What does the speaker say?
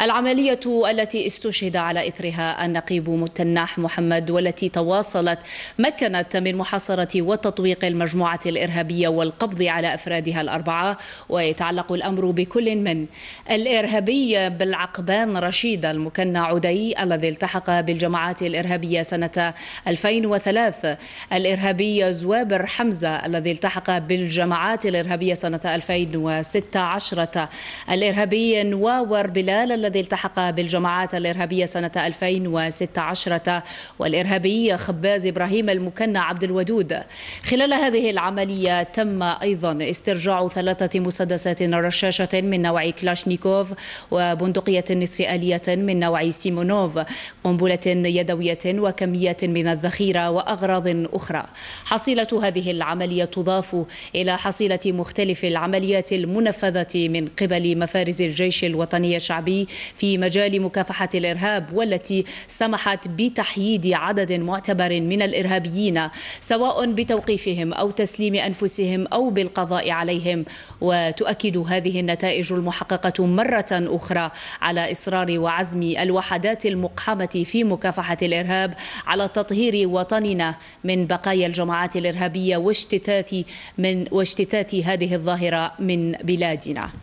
العملية التي استشهد على إثرها النقيب متناح محمد والتي تواصلت مكنت من محاصرة وتطويق المجموعة الإرهابية والقبض على أفرادها الأربعة ويتعلق الأمر بكل من الإرهابي بالعقبان رشيد المكنى عدي الذي التحق بالجماعات الإرهابية سنة 2003 الإرهابي زوابر حمزة الذي التحق بالجماعات الإرهابية سنة 2016 الإرهابي نواور بلال الذي التحق بالجماعات الإرهابية سنة 2016 والإرهابي خباز إبراهيم المكنى عبد الودود خلال هذه العملية تم أيضا استرجاع ثلاثة مسدسات رشاشة من نوع كلاشنيكوف وبندقية نصف آلية من نوع سيمونوف قنبلة يدوية وكمية من الذخيرة وأغراض أخرى حصيلة هذه العملية تضاف إلى حصيلة مختلف العمليات المنفذة من قبل مفارز الجيش الوطني الشعبي في مجال مكافحة الإرهاب والتي سمحت بتحييد عدد معتبر من الإرهابيين سواء بتوقيفهم أو تسليم أنفسهم أو بالقضاء عليهم وتؤكد هذه النتائج المحققة مرة أخرى على إصرار وعزم الوحدات المقحمة في مكافحة الإرهاب على تطهير وطننا من بقايا الجماعات الإرهابية واجتثاث من واجتثاث هذه الظاهرة من بلادنا